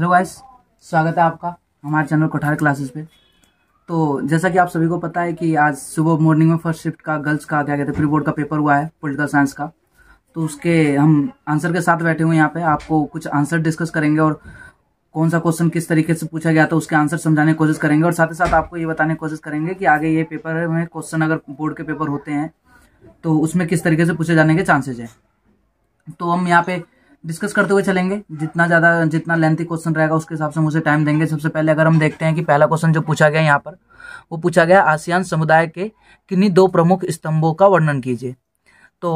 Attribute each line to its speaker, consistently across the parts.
Speaker 1: hello guys स्वागत है आपका हमारे चैनल कोठार क्लासेस पे तो जैसा कि आप सभी को पता है कि आज सुबह मॉर्निंग में फर्स्ट शिफ्ट का गर्ल्स का क्या कहते हैं प्री बोर्ड का पेपर हुआ है पॉलिटिकल साइंस का तो उसके हम आंसर के साथ बैठे हुए यहाँ पे आपको कुछ आंसर डिस्कस करेंगे और कौन सा क्वेश्चन किस तरीके से पूछा गया तो उसके आंसर समझाने की कोशिश करेंगे और साथ ही साथ आपको ये बताने की कोशिश करेंगे कि आगे ये पेपर में क्वेश्चन अगर बोर्ड के पेपर होते हैं तो उसमें किस तरीके से पूछे जाने के चांसेज हैं तो हम यहाँ पे डिस्कस करते हुए चलेंगे जितना ज़्यादा जितना लेंथी क्वेश्चन रहेगा उसके हिसाब से मुझे टाइम देंगे सबसे पहले अगर हम देखते हैं कि पहला क्वेश्चन जो पूछा गया यहाँ पर वो पूछा गया आसियान समुदाय के किन्हीं दो प्रमुख स्तंभों का वर्णन कीजिए तो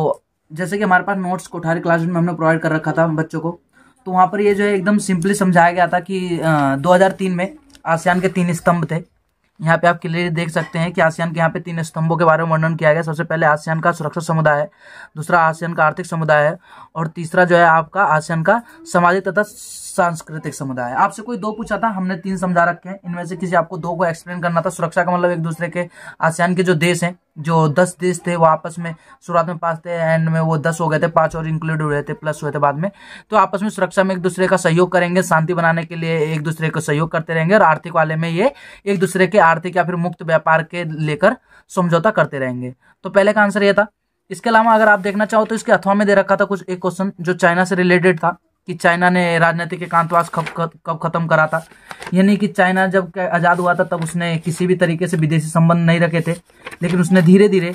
Speaker 1: जैसे कि हमारे पास नोट्स कोठारी क्लास में हमने प्रोवाइड कर रखा था बच्चों को तो वहाँ पर ये जो है एकदम सिंपली समझाया गया था कि दो में आसियान के तीन स्तंभ थे यहाँ पे आप क्लियर देख सकते हैं कि आसियान के यहाँ पे तीन स्तंभों के बारे में वर्णन किया गया सबसे पहले आसियान का सुरक्षा समुदाय है दूसरा आसियान का आर्थिक समुदाय है और तीसरा जो है आपका आसियान का सामाजिक तथा सांस्कृतिक समुदाय आपसे कोई दो पूछा था हमने तीन समझा रखे हैं इनमें से किसी आपको दो को एक्सप्लेन करना था सुरक्षा का मतलब एक दूसरे के आसियान के जो देश हैं जो दस देश थे वो आपस में शुरुआत में पाँच थे एंड में वो दस हो गए थे पांच और इंक्लूड हुए थे प्लस हुए थे बाद में तो आपस में सुरक्षा में एक दूसरे का सहयोग करेंगे शांति बनाने के लिए एक दूसरे को सहयोग करते रहेंगे और आर्थिक वाले में ये एक दूसरे के आर्थिक या फिर मुक्त व्यापार के लेकर समझौता करते रहेंगे तो पहले का आंसर यह था इसके अलावा अगर आप देखना चाहो तो इसके अथवा में दे रखा था कुछ एक क्वेश्चन जो चाइना से रिलेटेड था कि चाइना ने राजनीतिक एकांतवास कब कब खत्म करा था यानी कि चाइना जब आज़ाद हुआ था तब उसने किसी भी तरीके से विदेशी संबंध नहीं रखे थे लेकिन उसने धीरे धीरे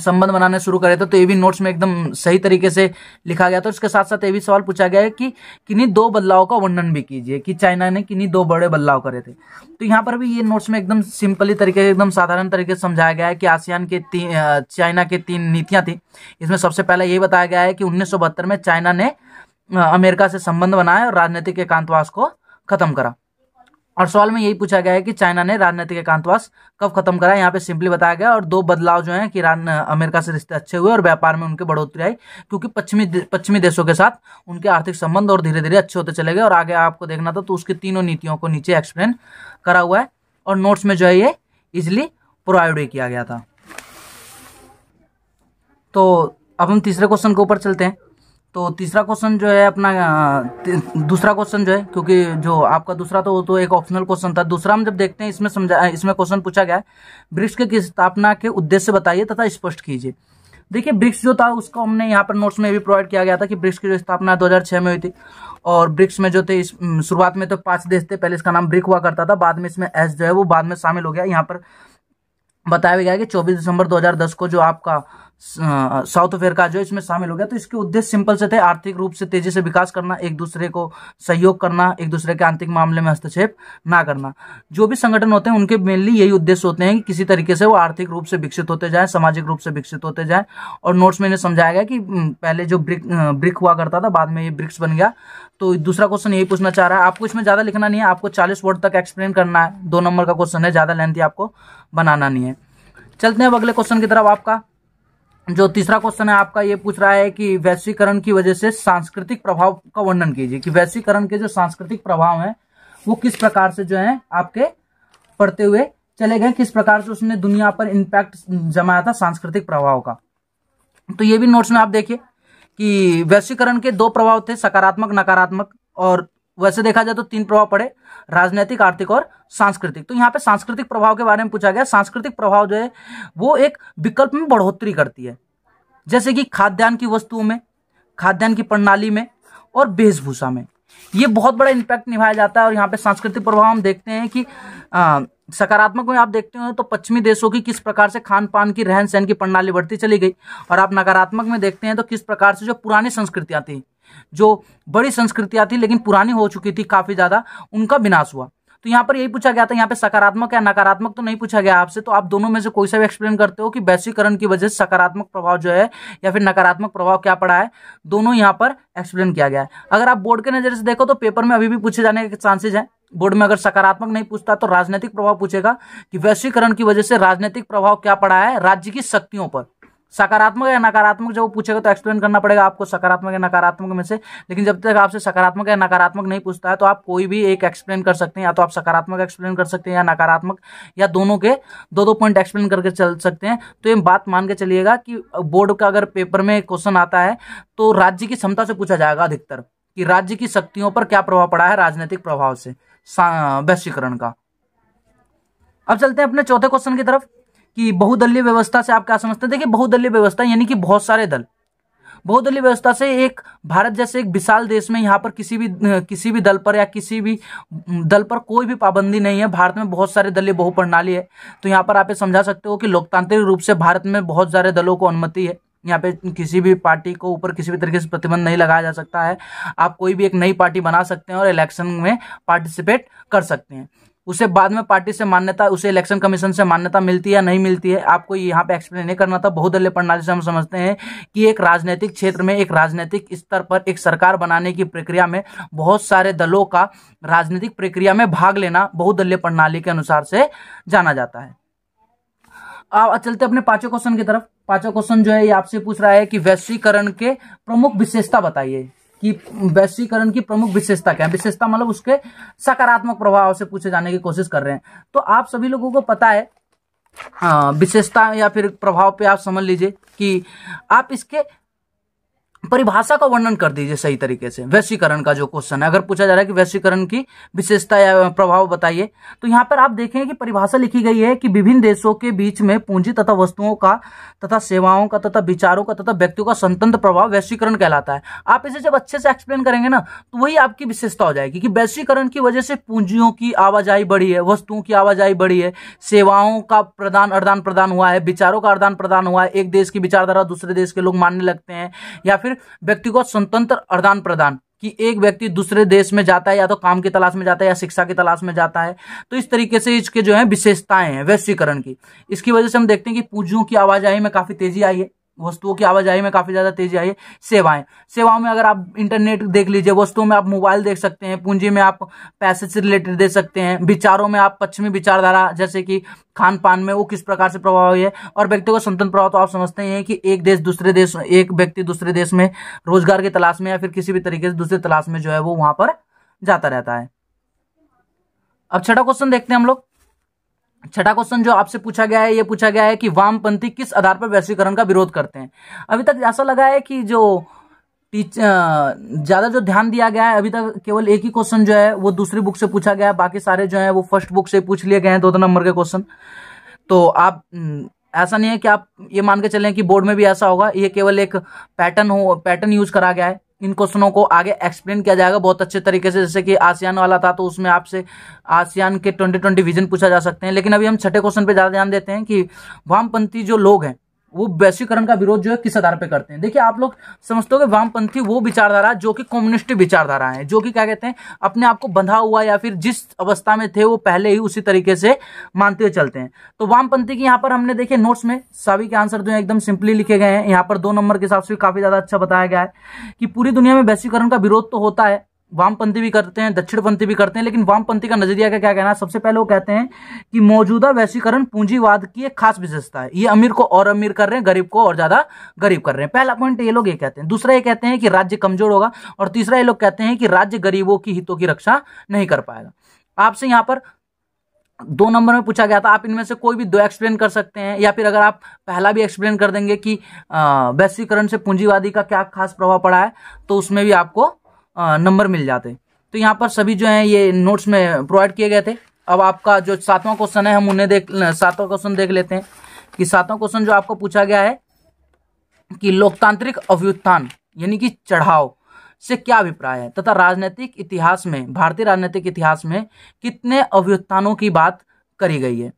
Speaker 1: संबंध बनाने शुरू करे थे तो ये भी नोट्स में एकदम सही तरीके से लिखा गया था उसके साथ साथ ये भी सवाल पूछा गया है कि किन्हीं दो बदलाव का वर्णन भी कीजिए कि चाइना ने किन्हीं दो बड़े बदलाव करे थे तो यहाँ पर भी ये नोट्स में एकदम सिंपली तरीके से एकदम साधारण तरीके से समझाया गया है कि आसियान के तीन चाइना के तीन नीतियाँ थी इसमें सबसे पहले ये बताया गया है कि उन्नीस में चाइना ने अमेरिका से संबंध बनाया और राजनीतिक एकांतवास को खत्म करा और सवाल में यही पूछा गया है कि चाइना ने राजनीतिक एकांतवास कब खत्म करा यहाँ पे सिंपली बताया गया और दो बदलाव जो है कि अमेरिका से रिश्ते अच्छे हुए और व्यापार में उनके बढ़ोतरी आई क्योंकि पश्चिमी पश्चिमी देशों के साथ उनके आर्थिक संबंध और धीरे धीरे अच्छे होते चले गए और आगे आपको देखना था तो उसकी तीनों नीतियों को नीचे एक्सप्लेन करा हुआ है और नोट्स में जो है ये इजिली प्रोवाइड किया गया था तो अब हम तीसरे क्वेश्चन के ऊपर चलते हैं तो तीसरा क्वेश्चन जो है अपना दूसरा क्वेश्चन जो है क्योंकि जो आपका दूसरा तो वो तो एक ऑप्शनल क्वेश्चन था दूसरा हम जब देखते हैं इसमें समझा इसमें क्वेश्चन पूछा गया है ब्रिक्स की स्थापना के उद्देश्य बताइए तथा स्पष्ट कीजिए देखिए ब्रिक्स जो था उसको हमने यहाँ पर नोट्स में भी प्रोवाइड किया गया था कि ब्रिक्स की जो स्थापना दो में हुई थी और ब्रिक्स में जो थे इस शुरुआत में तो पांच देश थे पहले इसका नाम ब्रिक हुआ करता था बाद में इसमें एस जो है वो बाद में शामिल हो गया यहाँ पर बताया गया कि 24 दिसंबर 2010 को जो आपका साउथ अफ्रीका का जो इसमें शामिल हो गया तो इसके उद्देश्य सिंपल से थे आर्थिक रूप से तेजी से विकास करना एक दूसरे को सहयोग करना एक दूसरे के आंतरिक मामले में हस्तक्षेप ना करना जो भी संगठन होते हैं उनके मेनली यही उद्देश्य होते हैं कि किसी तरीके से वो आर्थिक रूप से विकसित होते जाए सामाजिक रूप से विकसित होते जाए और नोट्स में इन्हें समझाया गया कि पहले जो ब्रिक ब्रिक हुआ करता था बाद में ये ब्रिक्स बन गया तो दूसरा क्वेश्चन यही पूछना चाह रहा है आपको इसमें ज़्यादा लिखना नहीं है आपको चालीस वर्ड तक एक्सप्लेन करना है दो नंबर का क्वेश्चन है ज़्यादा लेंथ आपको बनाना नहीं है चलते हैं अब अगले क्वेश्चन की तरफ आपका जो तीसरा क्वेश्चन है आपका ये पूछ रहा है कि वैश्वीकरण की वजह से सांस्कृतिक प्रभाव का वर्णन कीजिए कि वैश्वीकरण के जो सांस्कृतिक प्रभाव है वो किस प्रकार से जो है आपके पढ़ते हुए चले गए किस प्रकार से उसने दुनिया पर इम्पैक्ट जमाया था सांस्कृतिक प्रभाव का तो ये भी नोट्स में आप देखिए कि वैश्वीकरण के दो प्रभाव थे सकारात्मक नकारात्मक और वैसे देखा जाए तो तीन प्रभाव पड़े राजनीतिक आर्थिक और सांस्कृतिक तो यहाँ पे सांस्कृतिक प्रभाव के बारे में पूछा गया सांस्कृतिक प्रभाव जो है वो एक विकल्प में बढ़ोतरी करती है जैसे कि खाद्यान्न की वस्तुओं में खाद्यान्न की प्रणाली में और वेशभूषा में ये बहुत बड़ा इम्पैक्ट निभाया जाता है और यहाँ पे सांस्कृतिक प्रभाव हम देखते हैं कि सकारात्मक में आप देखते हो तो पश्चिमी देशों की किस प्रकार से खान पान की रहन सहन की प्रणाली बढ़ती चली गई और आप नकारात्मक में देखते हैं तो किस प्रकार से जो पुरानी संस्कृतियाँ थी जो बड़ी संस्कृतियां थी लेकिन पुरानी हो चुकी थी काफ़ी ज़्यादा उनका विनाश हुआ तो यहाँ पर यही पूछा गया था यहाँ पे सकारात्मक या नकारात्मक तो नहीं पूछा गया आपसे तो आप दोनों में से कोई सा भी एक्सप्लेन करते हो कि वैश्वीकरण की वजह से सकारात्मक प्रभाव जो है या फिर नकारात्मक प्रभाव क्या पड़ा है दोनों यहाँ पर एक्सप्लेन किया गया है अगर आप बोर्ड के नजर से देखो तो पेपर में अभी भी पूछे जाने के चांसेज है बोर्ड में अगर सकारात्मक नहीं पूछता तो राजनीतिक प्रभाव पूछेगा कि वैश्वीकरण की वजह से राजनीतिक प्रभाव क्या पड़ा है राज्य की शक्तियों पर सकारात्मक या नकारात्मक जब पूछेगा तो एक्सप्लेन करना पड़ेगा आपको सकारात्मक या नकारात्मक में से लेकिन जब तक आपसे सकारात्मक या नकारात्मक नहीं पूछता है तो आप कोई भी एक एक्सप्लेन कर सकते हैं या तो आप सकारात्मक एक्सप्लेन कर सकते हैं या नकारात्मक या दोनों के दो दो पॉइंट एक्सप्लेन करके चल सकते हैं तो ये बात मान के चलिएगा कि बोर्ड का अगर पेपर में क्वेश्चन आता है तो राज्य की क्षमता से पूछा जाएगा अधिकतर कि राज्य की शक्तियों पर क्या प्रभाव पड़ा है राजनीतिक प्रभाव से वैश्वीकरण का अब चलते हैं अपने चौथे क्वेश्चन की तरफ कि बहुदलीय व्यवस्था से आप क्या समझते हैं देखिए बहुदलीय व्यवस्था यानी कि बहुत सारे दल बहुदलीय व्यवस्था से एक भारत जैसे एक विशाल देश में यहाँ पर किसी भी किसी भी दल पर या किसी भी दल पर कोई भी पाबंदी नहीं है भारत में बहुत सारे दलीय बहुप्रणाली है तो यहाँ पर आप ये समझा सकते हो कि लोकतांत्रिक रूप से भारत में बहुत सारे दलों को अनुमति है यहाँ पे किसी भी पार्टी को ऊपर किसी भी तरीके से प्रतिबंध नहीं लगाया जा सकता है आप कोई भी एक नई पार्टी बना सकते हैं और इलेक्शन में पार्टिसिपेट कर सकते हैं उसे बाद में पार्टी से मान्यता उसे इलेक्शन कमीशन से मान्यता मिलती है या नहीं मिलती है आपको यहाँ पे एक्सप्लेन नहीं करना था बहुदल्य प्रणाली से हम समझते हैं कि एक राजनीतिक क्षेत्र में एक राजनीतिक स्तर पर एक सरकार बनाने की प्रक्रिया में बहुत सारे दलों का राजनीतिक प्रक्रिया में भाग लेना बहुदल्य प्रणाली के अनुसार से जाना जाता है अब चलते अपने पांचों क्वेश्चन की तरफ पांचों क्वेश्चन जो है ये आपसे पूछ रहा है कि वैश्वीकरण के प्रमुख विशेषता बताइए कि वैश्वीकरण की प्रमुख विशेषता क्या है विशेषता मतलब उसके सकारात्मक प्रभाव से पूछे जाने की कोशिश कर रहे हैं तो आप सभी लोगों को पता है विशेषता या फिर प्रभाव पे आप समझ लीजिए कि आप इसके परिभाषा का वर्णन कर दीजिए सही तरीके से वैश्वीकरण का जो क्वेश्चन है अगर पूछा जा रहा है कि वैश्वीकरण की विशेषता या प्रभाव बताइए तो यहाँ पर आप देखें कि परिभाषा लिखी गई है कि विभिन्न देशों के बीच में पूंजी तथा वस्तुओं का तथा सेवाओं का तथा विचारों का तथा व्यक्तियों का स्वतंत्र प्रभाव वैश्वीकरण कहलाता है आप इसे जब अच्छे से एक्सप्लेन करेंगे ना तो वही आपकी विशेषता हो जाएगी कि वैश्वीकरण की वजह से पूंजियों की आवाजाही बढ़ी है वस्तुओं की आवाजाही बढ़ी है सेवाओं का प्रदान अर्दान प्रदान हुआ है विचारों का अर्दान प्रदान हुआ है एक देश की विचारधारा दूसरे देश के लोग मानने लगते हैं या फिर फिर व्यक्तिगत स्वतंत्र आदान प्रदान कि एक व्यक्ति दूसरे देश में जाता है या तो काम की तलाश में जाता है या शिक्षा की तलाश में जाता है तो इस तरीके से इसके जो है विशेषताएं हैं वैश्वीकरण की इसकी वजह से हम देखते हैं कि पूंजियों की आवाजाही में काफी तेजी आई है वस्तुओं की आवाजाही में काफ़ी ज़्यादा तेजी आई है सेवाएं सेवाओं में अगर आप इंटरनेट देख लीजिए वस्तुओं में आप मोबाइल देख सकते हैं पूंजी में आप पैसे से रिलेटेड देख सकते हैं विचारों में आप पश्चिमी विचारधारा जैसे कि खान पान में वो किस प्रकार से प्रभाव हुई है और को संतुलन प्रभाव तो आप समझते हैं कि एक देश दूसरे देश एक व्यक्ति दूसरे देश में रोजगार की तलाश में या फिर किसी भी तरीके से दूसरे तलाश में जो है वो वहां पर जाता रहता है अब छठा क्वेश्चन देखते हैं हम लोग छठा क्वेश्चन जो आपसे पूछा गया है ये पूछा गया है कि वामपंथी किस आधार पर वैश्वीकरण का विरोध करते हैं अभी तक ऐसा लगा है कि जो ज्यादा जो ध्यान दिया गया है अभी तक केवल एक ही क्वेश्चन जो है वो दूसरी बुक से पूछा गया है बाकी सारे जो है वो फर्स्ट बुक से पूछ लिए गए हैं दो दो नंबर के क्वेश्चन तो आप हम्म, ऐसा नहीं है कि आप ये मान के चलें कि बोर्ड में भी ऐसा होगा ये केवल एक पैटर्न हो पैटर्न यूज करा गया है इन क्वेश्चनों को आगे एक्सप्लेन किया जाएगा बहुत अच्छे तरीके से जैसे कि आसियान वाला था तो उसमें आपसे आसियान के ट्वेंटी ट्वेंटी विजन पूछा जा सकते हैं लेकिन अभी हम छठे क्वेश्चन पे ज़्यादा ध्यान देते हैं कि वामपंथी जो लोग हैं वो वैश्वीकरण का विरोध जो है किस आधार पर करते हैं देखिए आप लोग समझते हो कि वामपंथी वो विचारधारा जो कि कम्युनिस्ट विचारधारा है जो कि क्या कहते हैं अपने आप को बंधा हुआ या फिर जिस अवस्था में थे वो पहले ही उसी तरीके से मानते हुए चलते हैं तो वामपंथी की यहाँ पर हमने देखे नोट्स में सभी के आंसर जो है एकदम सिंपली लिखे गए हैं यहाँ पर दो नंबर के हिसाब से काफी ज्यादा अच्छा बताया गया है कि पूरी दुनिया में वैश्वीकरण का विरोध तो होता है वामपंथी भी करते हैं दक्षिणपंथी भी करते हैं लेकिन वामपंथी का नजरिया का क्या कहना है सबसे पहले वो कहते हैं कि मौजूदा वैश्वीकरण पूंजीवाद की एक खास विशेषता है ये अमीर को और अमीर कर रहे हैं गरीब को और ज्यादा गरीब कर रहे हैं पहला पॉइंट ये लोग ये कहते हैं दूसरा ये कहते हैं कि राज्य कमजोर होगा और तीसरा ये लोग कहते हैं कि राज्य गरीबों की हितों की रक्षा नहीं कर पाएगा आपसे यहाँ पर दो नंबर में पूछा गया था आप इनमें से कोई भी दो एक्सप्लेन कर सकते हैं या फिर अगर आप पहला भी एक्सप्लेन कर देंगे कि वैश्वीकरण से पूंजीवादी का क्या खास प्रभाव पड़ा है तो उसमें भी आपको नंबर मिल जाते तो यहाँ पर सभी जो है ये नोट्स में प्रोवाइड किए गए थे अब आपका जो सातवां क्वेश्चन है हम उन्हें देख सातवां क्वेश्चन देख लेते हैं कि सातवां क्वेश्चन जो आपको पूछा गया है कि लोकतांत्रिक अभ्युत्थान यानी कि चढ़ाव से क्या अभिप्राय है तथा राजनीतिक इतिहास में भारतीय राजनीतिक इतिहास में कितने अभ्युत्थानों की बात करी गई है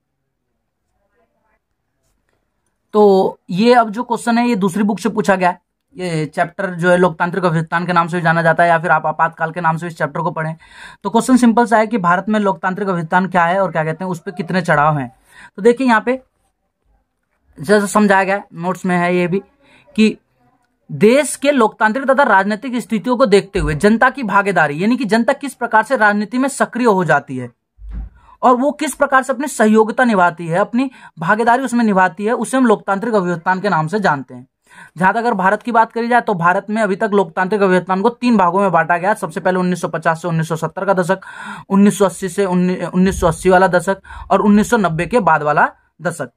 Speaker 1: तो ये अब जो क्वेश्चन है ये दूसरी बुक से पूछा गया है ये चैप्टर जो है लोकतांत्रिक अभिस्थान के नाम से भी जाना जाता है या फिर आप आपातकाल के नाम से इस चैप्टर को पढ़ें तो क्वेश्चन सिंपल सा है कि भारत में लोकतांत्रिक अभिस्थान क्या है और क्या कहते हैं उस पर कितने चढ़ाव हैं तो देखिए यहाँ पे जैसा समझाया गया नोट्स में है ये भी कि देश के लोकतांत्रिक तथा राजनीतिक स्थितियों को देखते हुए जनता की भागीदारी यानी कि जनता किस प्रकार से राजनीति में सक्रिय हो जाती है और वो किस प्रकार से अपनी सहयोगिता निभाती है अपनी भागीदारी उसमें निभाती है उसे हम लोकतांत्रिक अभिस्थान के नाम से जानते हैं जहां तक अगर भारत की बात करी जाए तो भारत में अभी तक लोकतांत्रिक अभिव्यक्तान को तीन भागों में बांटा गया सबसे पहले 1950 से 1970 का दशक 1980 से 1980 वाला दशक और 1990 के बाद वाला दशक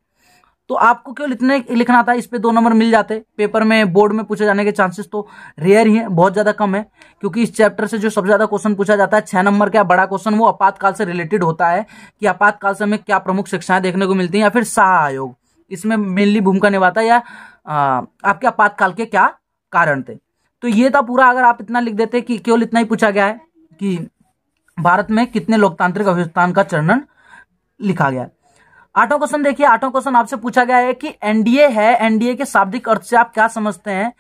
Speaker 1: तो आपको केवल इतने लिखना था इस पर दो नंबर मिल जाते पेपर में बोर्ड में पूछे जाने के चांसेस तो रेयर ही है बहुत ज़्यादा कम है क्योंकि इस चैप्टर से जो सबसे ज़्यादा क्वेश्चन पूछा जाता है छह नंबर का बड़ा क्वेश्चन वो आपातकाल से रिलेटेड होता है कि आपातकाल से हमें क्या प्रमुख शिक्षाएं देखने को मिलती है या फिर सहा आयोग इसमें मेनली भूमिका निभाता है या आपके आपातकाल के क्या कारण थे तो ये था पूरा अगर आप इतना लिख देते कि केवल इतना ही पूछा गया है कि भारत में कितने लोकतांत्रिक अभिस्थान का चरणन लिखा गया आठों क्वेश्चन देखिए आठों क्वेश्चन आपसे पूछा गया है कि एनडीए है एनडीए के शाब्दिक अर्थ से आप क्या समझते हैं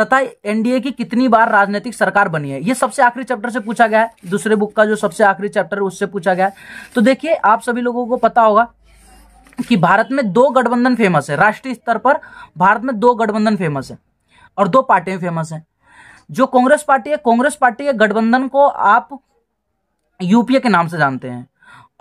Speaker 1: तथा एनडीए की कितनी बार राजनीतिक सरकार बनी है ये सबसे आखिरी चैप्टर से पूछा गया है दूसरे बुक का जो सबसे आखिरी चैप्टर है उससे पूछा गया है तो देखिए आप सभी लोगों को पता होगा कि भारत में दो गठबंधन फेमस है राष्ट्रीय स्तर पर भारत में दो गठबंधन फेमस है और दो पार्टियां फेमस हैं जो कांग्रेस पार्टी है कांग्रेस पार्टी के गठबंधन को आप यूपीए के नाम से जानते हैं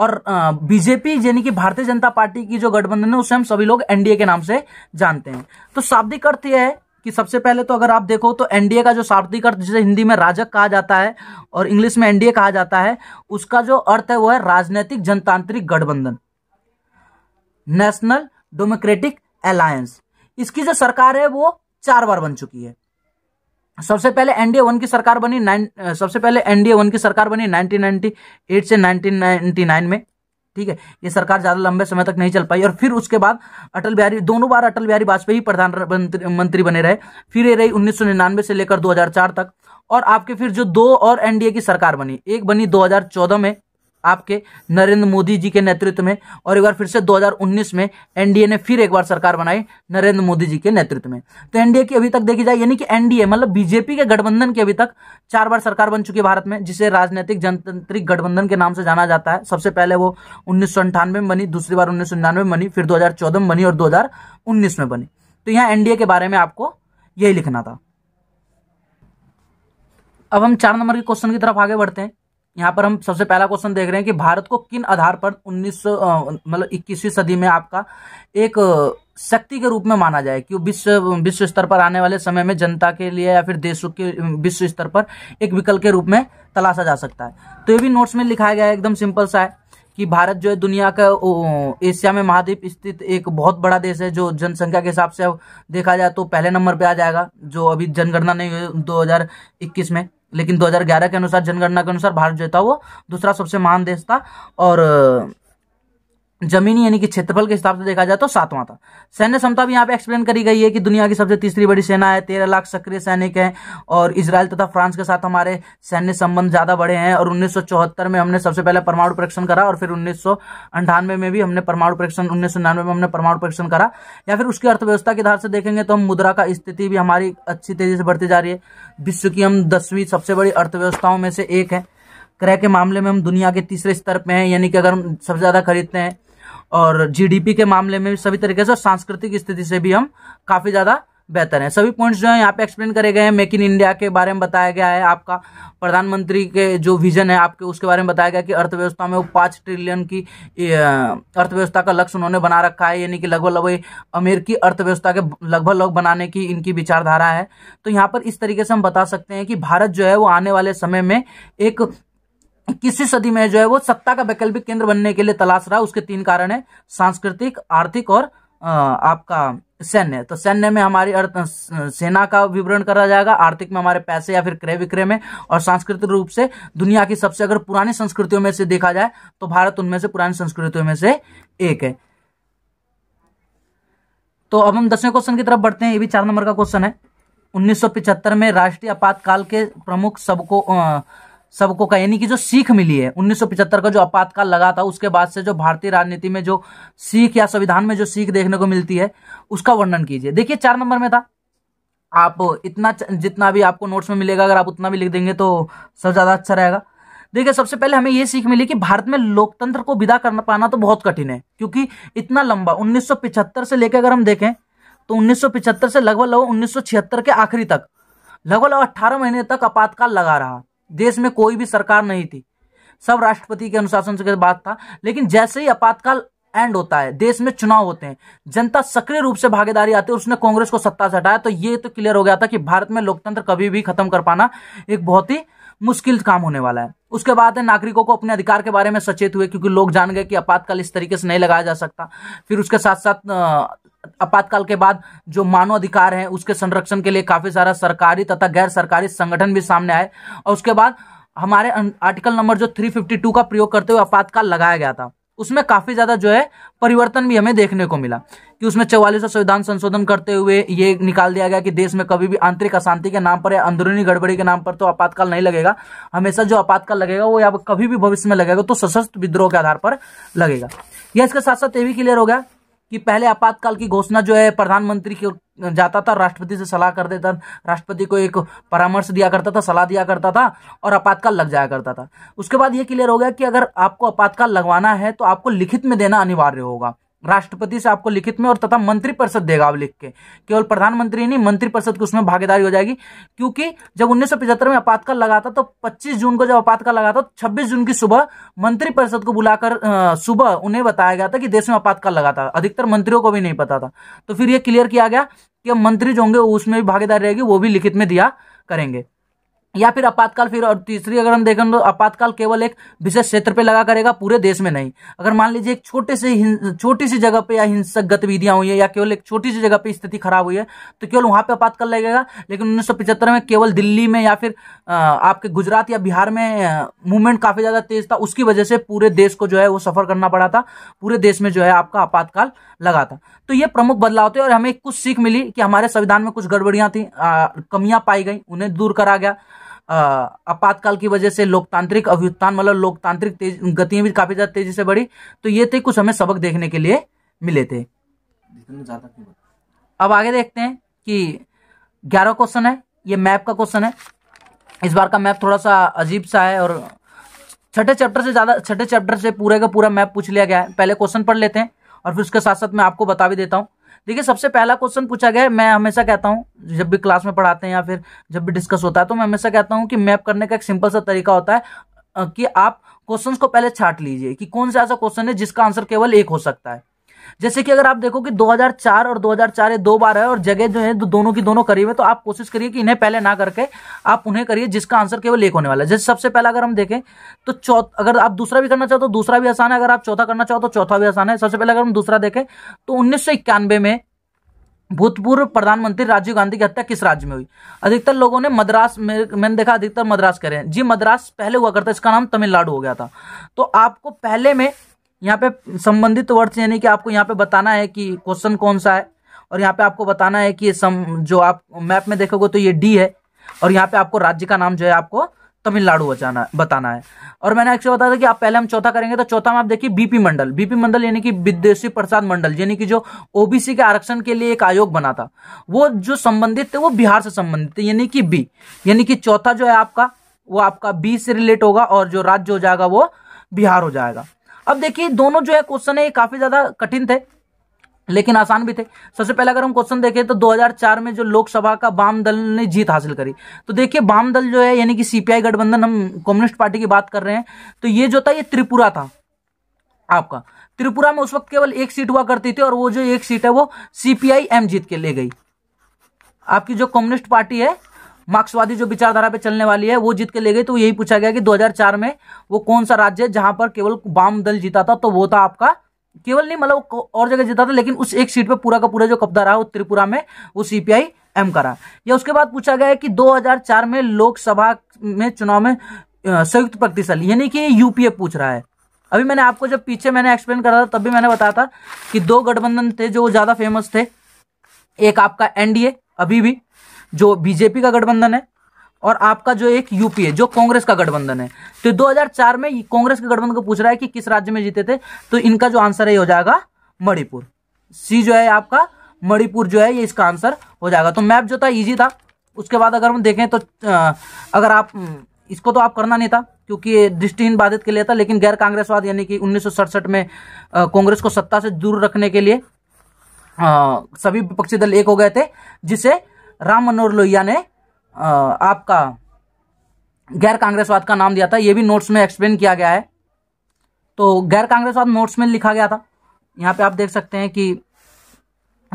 Speaker 1: और बीजेपी यानी कि भारतीय जनता पार्टी की जो गठबंधन है उसे हम सभी लोग एनडीए के नाम से जानते हैं तो शाब्दिक अर्थ यह है कि सबसे पहले तो अगर आप देखो तो एनडीए का जो शाब्दिक अर्थ जिसे हिंदी में राजक कहा जाता है और इंग्लिश में एनडीए कहा जाता है उसका जो अर्थ है वो है राजनीतिक जनतांत्रिक गठबंधन नेशनल डेमोक्रेटिक अलायंस इसकी जो सरकार है वो चार बार बन चुकी है सबसे पहले एनडीए वन की सरकार बनी सबसे पहले एनडीए वन की सरकार बनी 1998 से 1999 में ठीक है ये सरकार ज्यादा लंबे समय तक नहीं चल पाई और फिर उसके बाद अटल बिहारी दोनों बार अटल बिहारी वाजपेयी प्रधानमंत्री मंत्री बने रहे फिर ये रही 1999 से लेकर 2004 तक और आपके फिर जो दो और एनडीए की सरकार बनी एक बनी 2014 में आपके नरेंद्र मोदी जी के नेतृत्व में और एक बार फिर से 2019 में एनडीए ने फिर एक बार सरकार बनाई नरेंद्र मोदी जी के नेतृत्व में तो एनडीए की अभी तक देखी जाए यानी कि एनडीए मतलब बीजेपी के गठबंधन की अभी तक चार बार सरकार बन चुकी है भारत में जिसे राजनीतिक जनतांत्रिक गठबंधन के नाम से जाना जाता है सबसे पहले वो उन्नीस में बनी दूसरी बार उन्नीस में बनी फिर दो में बनी और दो में बनी तो यहाँ एनडीए के बारे में आपको यही लिखना था अब हम चार नंबर के क्वेश्चन की तरफ आगे बढ़ते हैं यहाँ पर हम सबसे पहला क्वेश्चन देख रहे हैं कि भारत को किन आधार पर उन्नीस मतलब इक्कीसवीं सदी में आपका एक शक्ति के रूप में माना जाए कि विश्व विश्व स्तर पर आने वाले समय में जनता के लिए या फिर देशों के विश्व स्तर पर एक विकल्प के रूप में तलाशा जा सकता है तो ये भी नोट्स में लिखाया गया है एकदम सिंपल सा है कि भारत जो है दुनिया का एशिया में महाद्वीप स्थित एक बहुत बड़ा देश है जो जनसंख्या के हिसाब से अब देखा जाए तो पहले नंबर पे आ जाएगा जो अभी जनगणना नहीं हुई 2021 में लेकिन 2011 के अनुसार जनगणना के अनुसार भारत जो था वो दूसरा सबसे महान देश था और जमीनी यानी कि क्षेत्रफल के हिसाब से देखा जाए तो सातवां था सैन्य क्षमता भी यहाँ पे एक्सप्लेन करी गई है कि दुनिया की सबसे तीसरी बड़ी सेना है तेरह लाख सक्रिय सैनिक हैं और इसराइल तथा फ्रांस के साथ हमारे सैन्य संबंध ज्यादा बड़े हैं और उन्नीस में हमने सबसे पहले परमाणु परीक्षण करा और फिर उन्नीस में भी हमने परमाणु परीक्षण उन्नीस में हमने परमाणु परीक्षण करा या फिर उसकी अर्थव्यवस्था के आधार से देखेंगे तो हम मुद्रा का स्थिति भी हमारी अच्छी तेजी से बढ़ती जा रही है विश्व की हम दसवीं सबसे बड़ी अर्थव्यवस्थाओं में से एक है क्रय के मामले में हम दुनिया के तीसरे स्तर पे हैं यानी कि अगर हम सबसे ज़्यादा खरीदते हैं और जीडीपी के मामले में सभी तरीके से सांस्कृतिक स्थिति से भी हम काफ़ी ज़्यादा बेहतर है सभी पॉइंट्स जो है यहाँ पे एक्सप्लेन करे गए हैं मेक इन इंडिया के बारे में बताया गया है आपका प्रधानमंत्री के जो विजन है आपके उसके बारे में बताया गया कि अर्थव्यवस्था में वो पाँच ट्रिलियन की अर्थव्यवस्था का लक्ष्य उन्होंने बना रखा है यानी कि लगभग लगभग अमेरिकी अर्थव्यवस्था के लगभग लगभग बनाने की इनकी विचारधारा है तो यहाँ पर इस तरीके से हम बता सकते हैं कि भारत जो है वो आने वाले समय में एक इक्कीसवीं सदी में जो है वो सत्ता का वैकल्पिक केंद्र बनने के लिए तलाश रहा उसके तीन कारण है सांस्कृतिक आर्थिक और आपका सैन्य तो सैन्य में हमारी अर्थ सेना का विवरण करा जाएगा आर्थिक में हमारे पैसे या फिर क्रय विक्रय में और सांस्कृतिक रूप से दुनिया की सबसे अगर पुरानी संस्कृतियों में से देखा जाए तो भारत उनमें से पुरानी संस्कृतियों में से एक है तो अब हम दसवें क्वेश्चन की तरफ बढ़ते हैं ये भी चार नंबर का क्वेश्चन है उन्नीस में राष्ट्रीय आपातकाल के प्रमुख सबको सबको का यानी कि जो सीख मिली है 1975 का जो आपातकाल लगा था उसके बाद से जो भारतीय राजनीति में जो सीख या संविधान में जो सीख देखने को मिलती है उसका वर्णन कीजिए देखिए चार नंबर में था आप इतना जितना भी आपको नोट्स में मिलेगा अगर आप उतना भी लिख देंगे तो सब ज़्यादा अच्छा रहेगा देखिए सबसे पहले हमें ये सीख मिली कि भारत में लोकतंत्र को विदा कर पाना तो बहुत कठिन है क्योंकि इतना लंबा उन्नीस से लेकर अगर हम देखें तो उन्नीस से लगभग लगभग उन्नीस के आखिरी तक लगभग लगभग अट्ठारह महीने तक आपातकाल लगा रहा देश में कोई भी सरकार नहीं थी सब राष्ट्रपति के अनुशासन से बात था लेकिन जैसे ही आपातकाल एंड होता है देश में चुनाव होते हैं जनता सक्रिय रूप से भागीदारी आती है उसने कांग्रेस को सत्ता से हटाया तो ये तो क्लियर हो गया था कि भारत में लोकतंत्र कभी भी खत्म कर पाना एक बहुत ही मुश्किल काम होने वाला है उसके बाद है नागरिकों को अपने अधिकार के बारे में सचेत हुए क्योंकि लोग जान गए कि आपातकाल इस तरीके से नहीं लगाया जा सकता फिर उसके साथ साथ आपातकाल के बाद जो मानव अधिकार है उसके संरक्षण के लिए काफी सारा सरकारी तथा गैर सरकारी संगठन भी सामने आए और उसके बाद हमारे अं, आर्टिकल नंबर जो 352 का प्रयोग करते हुए आपातकाल लगाया गया था उसमें काफ़ी ज़्यादा जो है परिवर्तन भी हमें देखने को मिला कि उसमें चौवालीसवा संविधान संशोधन करते हुए ये निकाल दिया गया कि देश में कभी भी आंतरिक अशांति के नाम पर या अंदरूनी गड़बड़ी के नाम पर तो आपातकाल नहीं लगेगा हमेशा जो आपातकाल लगेगा वो या कभी भी भविष्य में लगेगा तो सशस्त्र विद्रोह के आधार पर लगेगा यह इसके साथ साथ ये भी क्लियर हो गया कि पहले आपातकाल की घोषणा जो है प्रधानमंत्री की जाता था राष्ट्रपति से सलाह कर देता राष्ट्रपति को एक परामर्श दिया करता था सलाह दिया करता था और आपातकाल लग जाया करता था उसके बाद यह क्लियर हो गया कि अगर आपको आपातकाल लगवाना है तो आपको लिखित में देना अनिवार्य होगा राष्ट्रपति से आपको लिखित में और तथा मंत्रिपरिषद देगा आप लिख के केवल प्रधानमंत्री नहीं मंत्रिपरिषद की उसमें भागीदारी हो जाएगी क्योंकि जब उन्नीस में आपातकाल लगा था तो 25 जून को जब आपातकाल लगा था तो 26 जून की सुबह मंत्रिपरिषद को बुलाकर सुबह उन्हें बताया गया था कि देश में आपातकाल लगा था अधिकतर मंत्रियों को भी नहीं पता था तो फिर यह क्लियर किया गया कि मंत्री जो होंगे उसमें भी भागीदारी रहेगी वो भी लिखित में दिया करेंगे या फिर आपातकाल फिर और तीसरी अगर हम देखें तो आपातकाल केवल एक विशेष क्षेत्र पे लगा करेगा पूरे देश में नहीं अगर मान लीजिए एक छोटे से छोटी सी जगह पे या हिंसक गतिविधियां हुई है या केवल एक छोटी सी जगह पे स्थिति खराब हुई है तो केवल वहां पे आपातकाल लगेगा लेकिन उन्नीस में केवल दिल्ली में या फिर आपके गुजरात या बिहार में मूवमेंट काफी ज्यादा तेज था उसकी वजह से पूरे देश को जो है वो सफर करना पड़ा था पूरे देश में जो है आपका आपातकाल लगा था तो ये प्रमुख बदलाव थे और हमें कुछ सीख मिली कि हमारे संविधान में कुछ गड़बड़ियां थी कमियां पाई गई उन्हें दूर करा गया आपातकाल की वजह से लोकतांत्रिक अभ्युत्थान मतलब लोकतांत्रिक गतियां भी काफ़ी ज़्यादा तेज़ी से बढ़ी तो ये थे कुछ हमें सबक देखने के लिए मिले थे अब आगे देखते हैं कि ग्यारह क्वेश्चन है ये मैप का क्वेश्चन है इस बार का मैप थोड़ा सा अजीब सा है और छठे चैप्टर से ज़्यादा छठे चैप्टर से पूरे का पूरा मैप पूछ लिया गया है पहले क्वेश्चन पढ़ लेते हैं और फिर उसके साथ साथ मैं आपको बता भी देता हूँ देखिए सबसे पहला क्वेश्चन पूछा गया मैं हमेशा कहता हूँ जब भी क्लास में पढ़ाते हैं या फिर जब भी डिस्कस होता है तो मैं हमेशा कहता हूँ कि मैप करने का एक सिंपल सा तरीका होता है कि आप क्वेश्चंस को पहले छाट लीजिए कि कौन सा ऐसा क्वेश्चन है जिसका आंसर केवल एक हो सकता है जैसे कि अगर आप देखो कि 2004 और 2004 ये दो बार है और जगह जो है दोनों की दोनों करीब है तो आप कोशिश करिए कि इन्हें पहले ना करके आप उन्हें करिए जिसका आंसर केवल एक होने वाला है जैसे सबसे पहला अगर हम देखें तो चौथ अगर आप दूसरा भी करना चाहो तो दूसरा भी आसान है अगर आप चौथा करना चाहो तो चौथा भी आसान है सबसे पहले अगर हम दूसरा देखें तो उन्नीस में भूतपूर्व प्रधानमंत्री राजीव गांधी की हत्या किस राज्य में हुई अधिकतर लोगों ने मद्रास में मैंने देखा अधिकतर मद्रास कह रहे हैं जी मद्रास पहले हुआ करता इसका नाम तमिलनाडु हो गया था तो आपको पहले में यहाँ पे संबंधित वर्ड्स यानी कि आपको यहाँ पे बताना है कि क्वेश्चन कौन सा है और यहाँ पे आपको बताना है कि सम जो आप मैप में देखोगे तो ये डी है और यहाँ पे आपको राज्य का नाम जो है आपको तमिलनाडु बचाना बताना है और मैंने एक्चुअली बताया था कि आप पहले हम चौथा करेंगे तो चौथा में आप देखिए बीपी मंडल बीपी मंडल यानी कि विदेशी प्रसाद मंडल यानी कि जो ओबीसी के आरक्षण के लिए एक आयोग बना था वो जो संबंधित थे वो बिहार से संबंधित थे यानी कि बी यानी कि चौथा जो है आपका वो आपका बी से रिलेट होगा और जो राज्य हो जाएगा वो बिहार हो जाएगा अब देखिए दोनों जो है क्वेश्चन है ये काफी ज्यादा कठिन थे लेकिन आसान भी थे सबसे पहले अगर हम क्वेश्चन देखें तो 2004 में जो लोकसभा का वाम दल ने जीत हासिल करी तो देखिए वाम दल जो है यानी कि सीपीआई गठबंधन हम कम्युनिस्ट पार्टी की बात कर रहे हैं तो ये जो था ये त्रिपुरा था आपका त्रिपुरा में उस वक्त केवल एक सीट हुआ करती थी और वो जो एक सीट है वो सीपीआई एम जीत के ले गई आपकी जो कम्युनिस्ट पार्टी है मार्क्सवादी जो विचारधारा पे चलने वाली है वो जीत के ले गई तो यही पूछा गया कि 2004 में वो कौन सा राज्य है जहां पर केवल वाम दल जीता था तो वो था आपका केवल नहीं मतलब और जगह जीता था लेकिन उस एक सीट पे पूरा का पूरा जो कब्जा रहा वो त्रिपुरा में वो सीपीआई एम रहा या उसके बाद पूछा गया है कि 2004 में लोकसभा में चुनाव में संयुक्त प्रतिशत यानी कि यूपीए पूछ रहा है अभी मैंने आपको जब पीछे मैंने एक्सप्लेन करा था तब भी मैंने बताया था कि दो गठबंधन थे जो ज़्यादा फेमस थे एक आपका एनडीए अभी भी जो बीजेपी का गठबंधन है और आपका जो एक यूपी है जो कांग्रेस का गठबंधन है तो 2004 में कांग्रेस के गठबंधन को पूछ रहा है कि किस राज्य में जीते थे तो इनका जो आंसर है ये हो जाएगा मणिपुर सी जो है आपका मणिपुर जो है ये इसका आंसर हो जाएगा तो मैप जो था ईजी था उसके बाद अगर हम देखें तो अगर आप इसको तो आप करना नहीं था क्योंकि ये दृष्टिहीन बाधित के लिए था लेकिन गैर कांग्रेसवाद यानी कि उन्नीस में कांग्रेस को सत्ता से दूर रखने के लिए आ, सभी विपक्षी दल एक हो गए थे जिसे राम मनोहर लोहिया ने आपका गैर कांग्रेसवाद का नाम दिया था ये भी नोट्स में एक्सप्लेन किया गया है तो गैर कांग्रेसवाद नोट्स में लिखा गया था यहाँ पे आप देख सकते हैं कि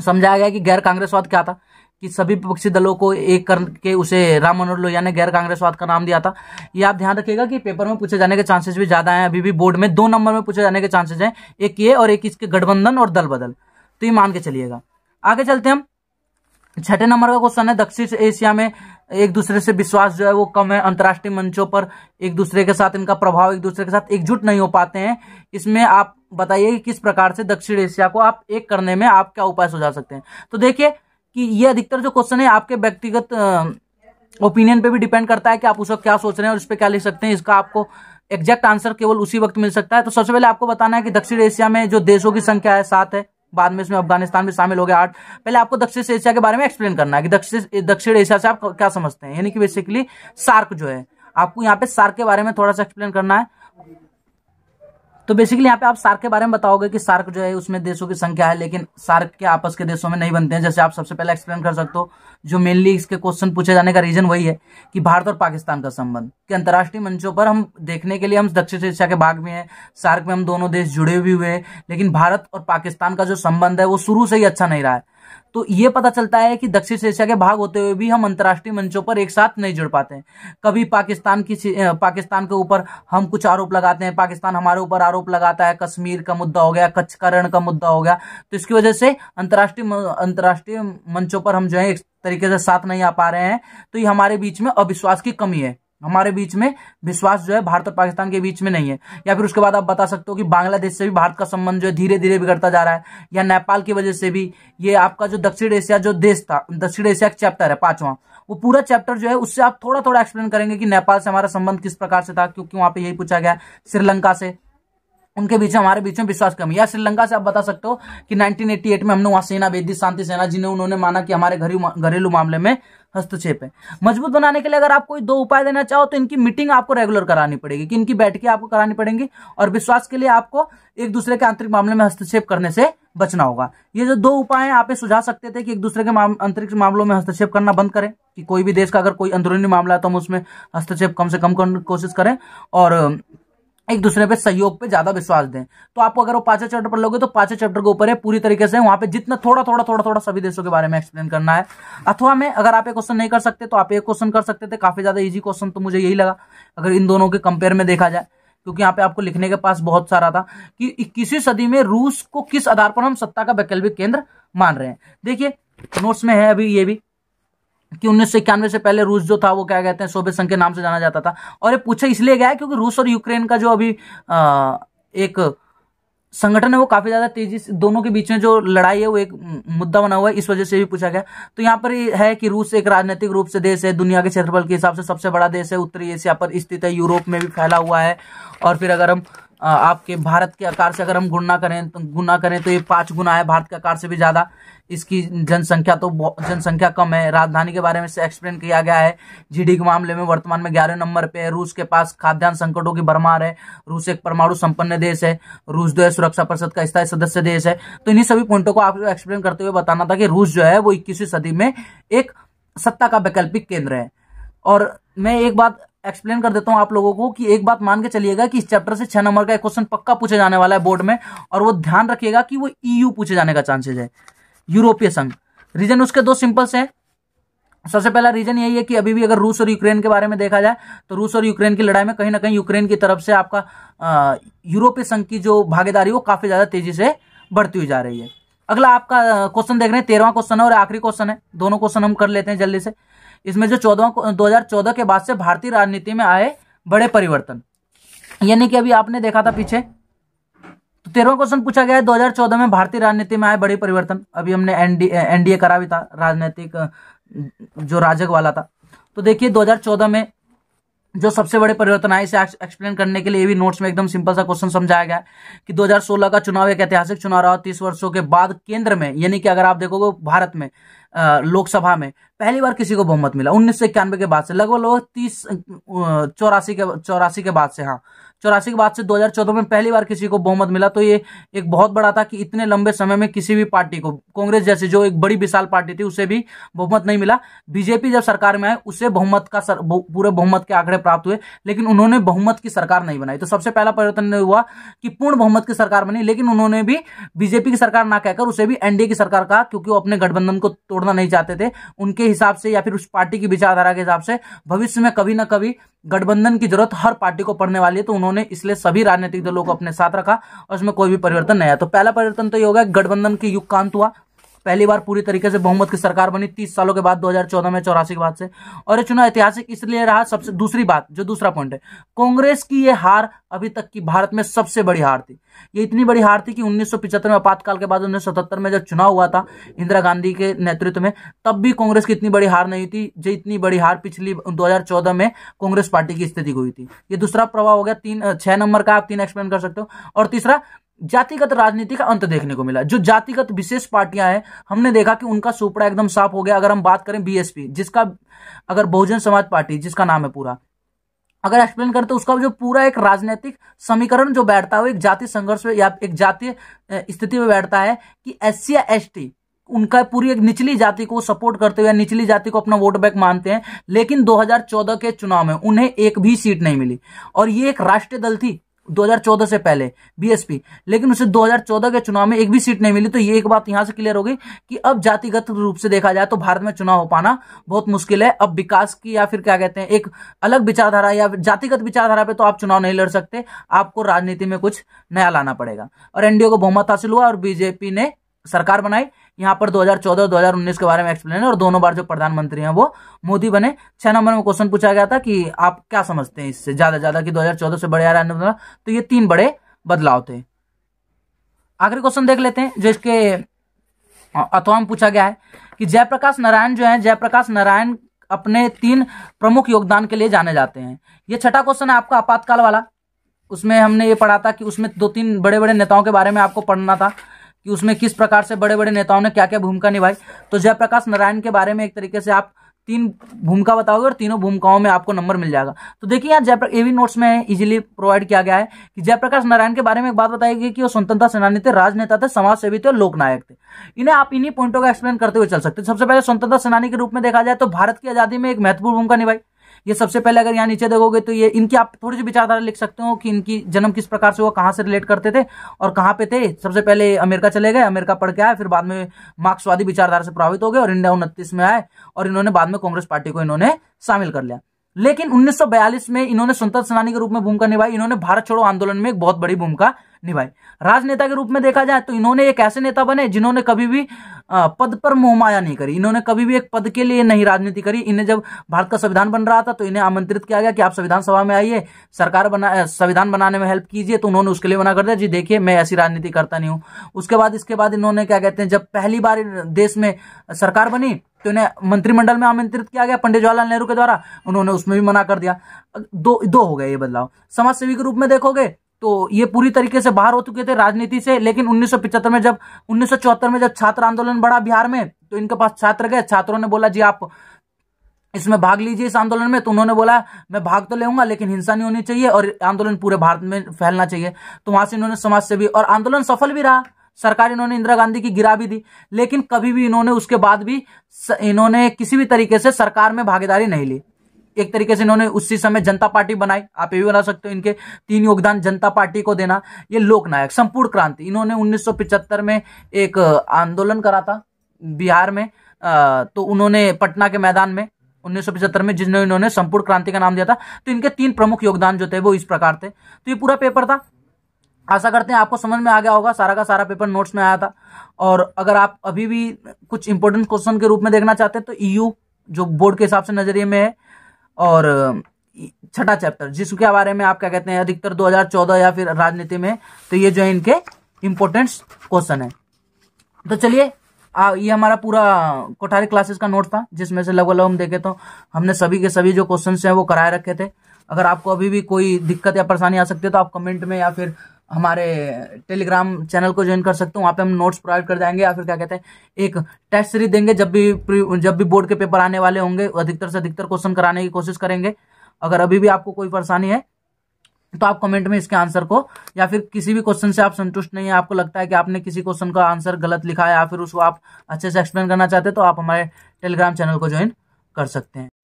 Speaker 1: समझाया गया कि गैर कांग्रेसवाद क्या था कि सभी विपक्षी दलों को एक करके उसे राम मनोहर लोहिया ने गैर कांग्रेसवाद का नाम दिया था ये आप ध्यान रखिएगा कि पेपर में पूछे जाने के चांसेस भी ज़्यादा हैं अभी भी बोर्ड में दो नंबर में पूछे जाने के चांसेस हैं एक ये और एक इसके गठबंधन और दल बदल तो ये मान के चलिएगा आगे चलते हम छठे नंबर का क्वेश्चन है दक्षिण एशिया में एक दूसरे से विश्वास जो है वो कम है अंतर्राष्ट्रीय मंचों पर एक दूसरे के साथ इनका प्रभाव एक दूसरे के साथ एकजुट नहीं हो पाते हैं इसमें आप बताइए कि किस प्रकार से दक्षिण एशिया को आप एक करने में आप क्या उपाय सुझा सकते हैं तो देखिए कि ये अधिकतर जो क्वेश्चन है आपके व्यक्तिगत ओपिनियन पे भी डिपेंड करता है कि आप उस वक्त क्या सोच रहे हैं और इस पर क्या लिख सकते हैं इसका आपको एग्जैक्ट आंसर केवल उसी वक्त मिल सकता है तो सबसे पहले आपको बताना है कि दक्षिण एशिया में जो देशों की संख्या है सात है बाद में इसमें अफगानिस्तान भी शामिल हो गया आठ पहले आपको दक्षिण एशिया के बारे में एक्सप्लेन करना है कि दक्षिण दक्षिण एशिया से आप क्या समझते हैं यानी कि बेसिकली सार्क जो है आपको यहाँ पे सार्क के बारे में थोड़ा सा एक्सप्लेन करना है तो बेसिकली यहाँ पे आप सार्क के बारे में बताओगे कि सार्क जो है उसमें देशों की संख्या है लेकिन सार्क के आपस के देशों में नहीं बनते हैं जैसे आप सबसे पहले एक्सप्लेन कर सकते हो जो मेनली इसके क्वेश्चन पूछे जाने का रीजन वही है कि भारत और पाकिस्तान का संबंध कि अंतर्राष्ट्रीय मंचों पर हम देखने के लिए हम दक्षिण एशिया के भाग में है सार्क में हम दोनों देश जुड़े भी हुए हैं लेकिन भारत और पाकिस्तान का जो संबंध है वो शुरू से ही अच्छा नहीं रहा है तो ये पता चलता है कि दक्षिण एशिया के भाग होते हुए भी हम अंतर्राष्ट्रीय मंचों पर एक साथ नहीं जुड़ पाते हैं कभी पाकिस्तान की पाकिस्तान के ऊपर हम कुछ आरोप लगाते हैं पाकिस्तान हमारे ऊपर आरोप लगाता है कश्मीर का मुद्दा हो गया कच्छ का मुद्दा हो गया तो इसकी वजह से अंतर्राष्ट्रीय अंतर्राष्ट्रीय मंचों पर हम जो है एक तरीके से साथ नहीं आ पा रहे हैं तो ये हमारे बीच में अविश्वास की कमी है हमारे बीच में विश्वास जो है भारत और पाकिस्तान के बीच में नहीं है या फिर उसके बाद आप बता सकते हो कि बांग्लादेश से भी भारत का संबंध जो है धीरे धीरे बिगड़ता जा रहा है या नेपाल की वजह से भी ये आपका जो दक्षिण एशिया जो देश था दक्षिण एशिया का चैप्टर है पांचवा वो पूरा चैप्टर जो है उससे आप थोड़ा थोड़ा एक्सप्लेन करेंगे कि नेपाल से हमारा संबंध किस प्रकार से था क्योंकि वहां पर यही पूछा गया श्रीलंका से उनके बीच हमारे बीच में विश्वास कम या श्रीलंका से आप बता सकते हो कि 1988 में हमने वहां सेना भेज दी शांति सेना जिन्हें उन्होंने माना कि हमारे घरेलू घरेलू मामले में हस्तक्षेप है मजबूत बनाने के लिए अगर आप कोई दो उपाय देना चाहो तो इनकी मीटिंग आपको रेगुलर करानी पड़ेगी कि इनकी बैठकें आपको करानी पड़ेंगी और विश्वास के लिए आपको एक दूसरे के आंतरिक मामले में हस्तक्षेप करने से बचना होगा ये जो दो उपाय हैं आप सुझा सकते थे कि एक दूसरे के आंतरिक अंतरिक्ष मामलों में हस्तक्षेप करना बंद करें कि कोई भी देश का अगर कोई अंदरूनी मामला है तो हम उसमें हस्तक्षेप कम से कम करने की कोशिश करें और एक दूसरे पे सहयोग पे ज्यादा विश्वास दें तो आपको अगर वो पांचों चैप्टर पढ़ लोगे तो पांचों चैप्टर के ऊपर है पूरी तरीके से वहां पे जितना थोड़ा थोड़ा थोड़ा थोड़ा सभी देशों के बारे में एक्सप्लेन करना है अथवा में अगर आप एक क्वेश्चन नहीं कर सकते तो आप एक क्वेश्चन कर सकते थे काफी ज्यादा ईजी क्वेश्चन तो मुझे यही लगा अगर इन दोनों के कंपेयर में देखा जाए क्योंकि यहाँ पे आपको लिखने के पास बहुत सारा था कि इक्कीसवीं सदी में रूस को किस आधार पर हम सत्ता का वैकल्पिक केंद्र मान रहे हैं देखिए नोट्स में है अभी ये भी कि उन्नीस सौ इक्यानवे से पहले रूस जो था वो क्या कहते हैं सोवियत संघ के नाम से जाना जाता था और ये पूछा इसलिए गया है क्योंकि रूस और यूक्रेन का जो अभी आ, एक संगठन है वो काफी ज्यादा तेजी से दोनों के बीच में जो लड़ाई है वो एक मुद्दा बना हुआ है इस वजह से भी पूछा गया तो यहाँ पर है कि रूस एक राजनीतिक रूप से देश है दुनिया के क्षेत्रफल के हिसाब से सबसे बड़ा देश है उत्तरी एशिया पर स्थित है यूरोप में भी फैला हुआ है और फिर अगर हम आपके भारत के आकार से अगर हम गुणना करें तो गुना करें तो ये पाँच गुना है भारत के आकार से भी ज़्यादा इसकी जनसंख्या तो जनसंख्या कम है राजधानी के बारे में से एक्सप्लेन किया गया है जीडी के मामले में वर्तमान में ग्यारह नंबर पे है रूस के पास खाद्यान्न संकटों की भरमार है रूस एक परमाणु संपन्न देश है रूस जो है सुरक्षा परिषद का स्थायी सदस्य देश है तो इन्हीं सभी पॉइंटों को आपको एक्सप्लेन करते हुए बताना था कि रूस जो है वो इक्कीसवीं सदी में एक सत्ता का वैकल्पिक केंद्र है और मैं एक बात एक्सप्लेन कर देता हूं आप लोगों को कि एक बात मान के चलिएगा कि इस चैप्टर से छह नंबर का एक क्वेश्चन पक्का पूछे जाने वाला है बोर्ड में और वो ध्यान रखिएगा कि वो ईयू e पूछे जाने का चांसेज है यूरोपीय संघ रीजन उसके दो सिंपल्स से सबसे पहला रीजन यही है कि अभी भी अगर रूस और यूक्रेन के बारे में देखा जाए तो रूस और यूक्रेन की लड़ाई में कहीं ना कहीं यूक्रेन की तरफ से आपका यूरोपीय संघ की जो भागीदारी वो काफी ज्यादा तेजी से बढ़ती हुई जा रही है अगला आपका क्वेश्चन देख रहे हैं तेरवा क्वेश्चन है और आखिरी क्वेश्चन है दोनों क्वेश्चन हम कर लेते हैं जल्दी से इसमें जो चौदह दो हजार के बाद से भारतीय राजनीति में आए बड़े परिवर्तन यानी कि अभी आपने देखा था पीछे तो तेरहवा क्वेश्चन पूछा गया है 2014 में भारतीय राजनीति में आए बड़े परिवर्तन अभी हमने एनडीए करा भी था राजनीतिक जो राजक वाला था तो देखिए 2014 में जो सबसे बड़े परिवर्तन आए इसे एक्सप्लेन करने के लिए भी नोट्स में एकदम सिंपल सा क्वेश्चन समझाया गया कि 2016 का चुनाव एक ऐतिहासिक चुनाव रहा तीस वर्षों के बाद केंद्र में यानी कि अगर आप देखोगे भारत में लोकसभा में पहली बार किसी को बहुमत मिला उन्नीस के बाद से लगभग लगभग तीस चौरासी के चौरासी के बाद से हाँ चौरासी के बाद से 2014 में पहली बार किसी को बहुमत मिला तो ये एक बहुत बड़ा था कि इतने लंबे समय में किसी भी पार्टी को कांग्रेस जैसे जो एक बड़ी विशाल पार्टी थी उसे भी बहुमत नहीं मिला बीजेपी जब सरकार में आई उसे बहुमत का सर, पूरे बहुमत के आंकड़े प्राप्त हुए लेकिन उन्होंने बहुमत की सरकार नहीं बनाई तो सबसे पहला परिवर्तन हुआ कि पूर्ण बहुमत की सरकार बनी लेकिन उन्होंने भी बीजेपी की सरकार ना कहकर उसे भी एनडीए की सरकार कहा क्योंकि वो अपने गठबंधन को तोड़ना नहीं चाहते थे उनके हिसाब से या फिर उस पार्टी की विचारधारा के हिसाब से भविष्य में कभी ना कभी गठबंधन की जरूरत हर पार्टी को पड़ने वाली है तो उन्होंने उन्होंने इसलिए सभी राजनीतिक दलों को अपने साथ रखा और उसमें कोई भी परिवर्तन नहीं आया तो पहला परिवर्तन तो ये होगा गठबंधन के युग कांत हुआ पहली बार पूरी तरीके से बहुमत की सरकार बनी तीस सालों के बाद 2014 में चौरासी के बाद से और ये चुनाव ऐतिहासिक इसलिए रहा सबसे दूसरी बात जो दूसरा पॉइंट है कांग्रेस की ये हार अभी तक की भारत में सबसे बड़ी हार थी ये इतनी बड़ी हार थी कि उन्नीस में आपातकाल के बाद उन्नीस में जब चुनाव हुआ था इंदिरा गांधी के नेतृत्व में तब भी कांग्रेस की इतनी बड़ी हार नहीं थी जो इतनी बड़ी हार पिछली 2014 में कांग्रेस पार्टी की स्थिति हुई थी ये दूसरा प्रभाव हो गया तीन छह नंबर का आप तीन एक्सप्लेन कर सकते हो और तीसरा जातिगत राजनीति का अंत देखने को मिला जो जातिगत विशेष पार्टियां हैं हमने देखा कि उनका सुपड़ा एकदम साफ हो गया अगर हम बात करें बीएसपी जिसका अगर बहुजन समाज पार्टी जिसका नाम है पूरा अगर एक्सप्लेन करें तो उसका जो पूरा एक राजनीतिक समीकरण जो बैठता है एक जाति संघर्ष में या एक जातीय स्थिति में बैठता है कि एस या एस उनका पूरी एक निचली जाति को सपोर्ट करते हुए निचली जाति को अपना वोट बैंक मानते हैं लेकिन 2014 के चुनाव में उन्हें एक भी सीट नहीं मिली और ये एक राष्ट्रीय दल थी 2014 से पहले बीएसपी लेकिन उसे 2014 के चुनाव में एक भी सीट नहीं मिली तो ये एक बात यहां से क्लियर हो गई कि अब जातिगत रूप से देखा जाए तो भारत में चुनाव हो पाना बहुत मुश्किल है अब विकास की या फिर क्या कहते हैं एक अलग विचारधारा या जातिगत विचारधारा पे तो आप चुनाव नहीं लड़ सकते आपको राजनीति में कुछ नया लाना पड़ेगा और एनडीए को बहुमत हासिल हुआ और बीजेपी ने सरकार बनाई यहाँ पर 2014-2019 के बारे में एक्सप्लेन है और दोनों बार जो प्रधानमंत्री हैं वो मोदी बने छह नंबर में क्वेश्चन पूछा गया था कि आप क्या समझते हैं इससे ज्यादा ज्यादा कि 2014 से बड़े आ रहे हैं तो ये तीन बड़े बदलाव थे आखिरी क्वेश्चन देख लेते हैं जो इसके अथवा पूछा गया है कि जयप्रकाश नारायण जो है जयप्रकाश नारायण अपने तीन प्रमुख योगदान के लिए जाने जाते हैं ये छठा क्वेश्चन है आपका आपातकाल वाला उसमें हमने ये पढ़ा था कि उसमें दो तीन बड़े बड़े नेताओं के बारे में आपको पढ़ना था कि उसमें किस प्रकार से बड़े बड़े नेताओं ने क्या क्या भूमिका निभाई तो जयप्रकाश नारायण के बारे में एक तरीके से आप तीन भूमिका बताओगे और तीनों भूमिकाओं में आपको नंबर मिल जाएगा तो देखिए यहाँ जयप्र भी नोट्स में इजीली प्रोवाइड किया गया है कि जयप्रकाश नारायण के बारे में एक बात बताएगी कि वो स्वतंत्रता सेनानी थे राजनेता थे समाज सेवी थे और लोकनायक थे इन्हें आप इन्हीं पॉइंटों का एक्सप्लेन करते हुए चल सकते सबसे पहले स्वतंत्रता सेनानी के रूप में देखा जाए तो भारत की आजादी में एक महत्वपूर्ण भूमिका निभाई ये सबसे पहले अगर यहाँ नीचे देखोगे तो ये इनकी आप थोड़ी सी विचारधारा लिख सकते हो कि इनकी जन्म किस प्रकार से हुआ कहाँ से रिलेट करते थे और कहाँ पे थे सबसे पहले अमेरिका चले गए अमेरिका पढ़ के आए फिर बाद में मार्क्सवादी विचारधारा से प्रभावित हो गए और इंडिया उनतीस में आए और इन्होंने बाद में कांग्रेस पार्टी को इन्होंने शामिल कर लिया लेकिन 1942 में इन्होंने स्वतंत्र सेनानी के रूप में भूमिका निभाई इन्होंने भारत छोड़ो आंदोलन में एक बहुत बड़ी भूमिका निभाई राजनेता के रूप में देखा जाए तो इन्होंने एक ऐसे नेता बने जिन्होंने कभी भी पद पर मोहमाया नहीं करी इन्होंने कभी भी एक पद के लिए नहीं राजनीति करी इन्हें जब भारत का संविधान बन रहा था तो इन्हें आमंत्रित किया गया कि आप संविधान सभा में आइए सरकार बना संविधान बनाने में हेल्प कीजिए तो उन्होंने उसके लिए मना कर दिया जी देखिए मैं ऐसी राजनीति करता नहीं हूँ उसके बाद इसके बाद इन्होंने क्या कहते हैं जब पहली बार देश में सरकार बनी तो इन्हें मंत्रिमंडल में आमंत्रित किया गया पंडित जवाहरलाल नेहरू के द्वारा उन्होंने उसमें भी मना कर दिया दो दो हो गए ये बदलाव समाज सेवी के रूप में देखोगे तो ये पूरी तरीके से बाहर हो चुके थे राजनीति से लेकिन उन्नीस में जब उन्नीस में जब छात्र आंदोलन बढ़ा बिहार में तो इनके पास छात्र गए छात्रों ने बोला जी आप इसमें भाग लीजिए इस आंदोलन में तो उन्होंने बोला मैं भाग तो लेगा लेकिन हिंसा नहीं होनी चाहिए और आंदोलन पूरे भारत में फैलना चाहिए तो वहां से इन्होंने समाज से भी और आंदोलन सफल भी रहा सरकार इन्होंने इंदिरा गांधी की गिरा भी दी लेकिन कभी भी इन्होंने उसके बाद भी इन्होंने किसी भी तरीके से सरकार में भागीदारी नहीं ली एक तरीके से इन्होंने उसी समय जनता पार्टी बनाई आप ये भी बना सकते हो इनके तीन योगदान जनता पार्टी को देना ये लोकनायक संपूर्ण क्रांति इन्होंने 1975 में एक आंदोलन करा था बिहार में तो उन्होंने पटना के मैदान में 1975 में जिन्होंने इन्होंने संपूर्ण क्रांति का नाम दिया था तो इनके तीन प्रमुख योगदान जो थे वो इस प्रकार थे तो ये पूरा पेपर था आशा करते हैं आपको समझ में आ गया होगा सारा का सारा पेपर नोट्स में आया था और अगर आप अभी भी कुछ इंपोर्टेंट क्वेश्चन के रूप में देखना चाहते हैं तो ईयू e जो बोर्ड के हिसाब से नजरिए में है और छठा चैप्टर जिसके बारे में आप क्या कहते हैं अधिकतर 2014 या फिर राजनीति में तो ये जो है इनके इम्पोर्टेंट क्वेश्चन है तो चलिए ये हमारा पूरा कोठारी क्लासेस का नोट था जिसमें से लगभग हम देखे तो हमने सभी के सभी जो क्वेश्चन हैं वो कराए रखे थे अगर आपको अभी भी कोई दिक्कत या परेशानी आ सकती है तो आप कमेंट में या फिर हमारे टेलीग्राम चैनल को ज्वाइन कर सकते हो वहाँ पे हम नोट्स प्रोवाइड कर जाएंगे या फिर क्या कहते हैं एक टेस्ट सीरीज देंगे जब भी जब भी बोर्ड के पेपर आने वाले होंगे अधिकतर से अधिकतर क्वेश्चन कराने की कोशिश करेंगे अगर अभी भी आपको कोई परेशानी है तो आप कमेंट में इसके आंसर को या फिर किसी भी क्वेश्चन से आप संतुष्ट नहीं है आपको लगता है कि आपने किसी क्वेश्चन का आंसर गलत लिखा है या फिर उसको आप अच्छे से एक्सप्लेन करना चाहते हैं तो आप हमारे टेलीग्राम चैनल को ज्वाइन कर सकते हैं